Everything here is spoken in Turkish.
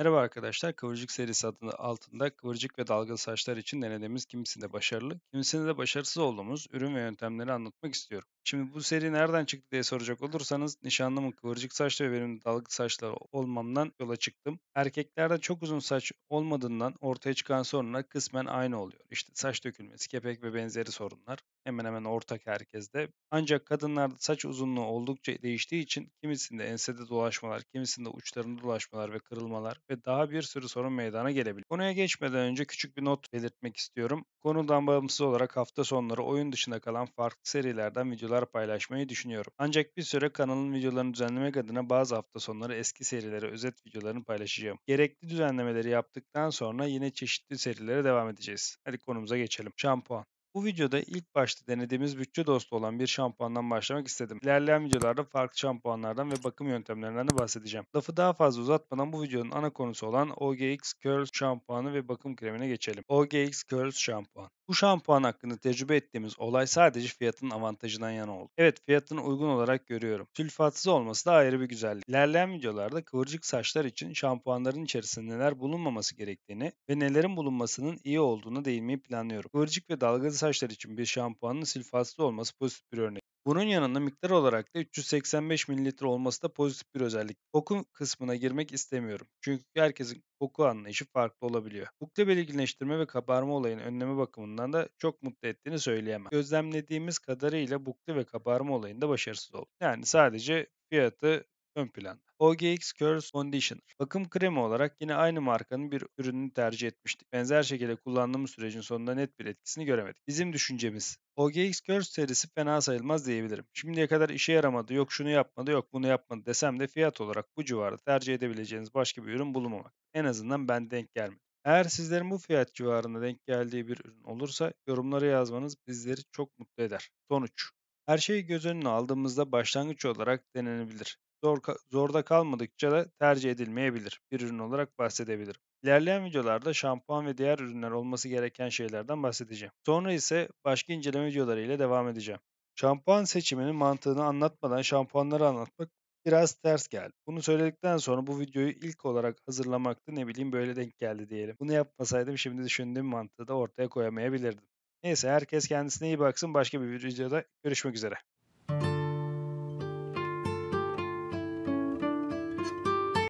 Merhaba arkadaşlar, Kıvırcık serisi adını altında kıvırcık ve dalgalı saçlar için denediğimiz kimisinde başarılı, kimisinde de başarısız olduğumuz ürün ve yöntemleri anlatmak istiyorum. Şimdi bu seri nereden çıktı diye soracak olursanız nişanlımın kıvırcık saçlı ve benim dalgalı saçlı olmamdan yola çıktım. Erkeklerde çok uzun saç olmadığından ortaya çıkan sorunlar kısmen aynı oluyor. İşte saç dökülmesi, kepek ve benzeri sorunlar. Hemen hemen ortak herkeste. Ancak kadınlarda saç uzunluğu oldukça değiştiği için kimisinde ensede dolaşmalar, kimisinde uçlarında dolaşmalar ve kırılmalar ve daha bir sürü sorun meydana gelebilir. Konuya geçmeden önce küçük bir not belirtmek istiyorum. Konudan bağımsız olarak hafta sonları oyun dışında kalan farklı serilerden videolar paylaşmayı düşünüyorum. Ancak bir süre kanalın videolarını düzenlemek adına bazı hafta sonları eski serilere özet videolarını paylaşacağım. Gerekli düzenlemeleri yaptıktan sonra yine çeşitli serilere devam edeceğiz. Hadi konumuza geçelim. Şampuan. Bu videoda ilk başta denediğimiz bütçe dostu olan bir şampuandan başlamak istedim. İlerleyen videolarda farklı şampuanlardan ve bakım yöntemlerinden de bahsedeceğim. Lafı daha fazla uzatmadan bu videonun ana konusu olan OGX Curls şampuanı ve bakım kremine geçelim. OGX Curls şampuan. Bu şampuan hakkında tecrübe ettiğimiz olay sadece fiyatın avantajından yana oldu. Evet fiyatını uygun olarak görüyorum. Sülfatsız olması da ayrı bir güzellik. İlerleyen videolarda kıvırcık saçlar için şampuanların içerisinde neler bulunmaması gerektiğini ve nelerin bulunmasının iyi olduğunu değinmeyi planlıyorum. Kıvırcık ve dalgalı saçlar için bir şampuanın sülfatsız olması pozitif bir örnek. Bunun yanında miktar olarak da 385 mililitre olması da pozitif bir özellik. Koku kısmına girmek istemiyorum. Çünkü herkesin koku anlayışı farklı olabiliyor. Bukle belirginleştirme ve kabarma olayını önleme bakımından da çok mutlu ettiğini söyleyemem. Gözlemlediğimiz kadarıyla bukle ve kabarma olayında başarısız oldu. Yani sadece fiyatı ön planda. OGX Curls Conditioner. Bakım kremi olarak yine aynı markanın bir ürününü tercih etmiştik. Benzer şekilde kullandığımız sürecin sonunda net bir etkisini göremedik. Bizim düşüncemiz OGX Curls serisi fena sayılmaz diyebilirim. Şimdiye kadar işe yaramadı, yok şunu yapmadı, yok bunu yapmadı desem de fiyat olarak bu civarda tercih edebileceğiniz başka bir ürün bulunmamak. En azından ben denk gelmedi. Eğer sizlerin bu fiyat civarında denk geldiği bir ürün olursa yorumlara yazmanız bizleri çok mutlu eder. Sonuç her şeyi göz önüne aldığımızda başlangıç olarak denenebilir zor, zorda kalmadıkça da tercih edilmeyebilir. Bir ürün olarak bahsedebilirim. İlerleyen videolarda şampuan ve diğer ürünler olması gereken şeylerden bahsedeceğim. Sonra ise başka inceleme videoları ile devam edeceğim. Şampuan seçiminin mantığını anlatmadan şampuanları anlatmak biraz ters geldi. Bunu söyledikten sonra bu videoyu ilk olarak hazırlamakta ne bileyim böyle denk geldi diyelim. Bunu yapmasaydım şimdi düşündüğüm mantığı da ortaya koyamayabilirdim. Neyse herkes kendisine iyi baksın. Başka bir videoda görüşmek üzere.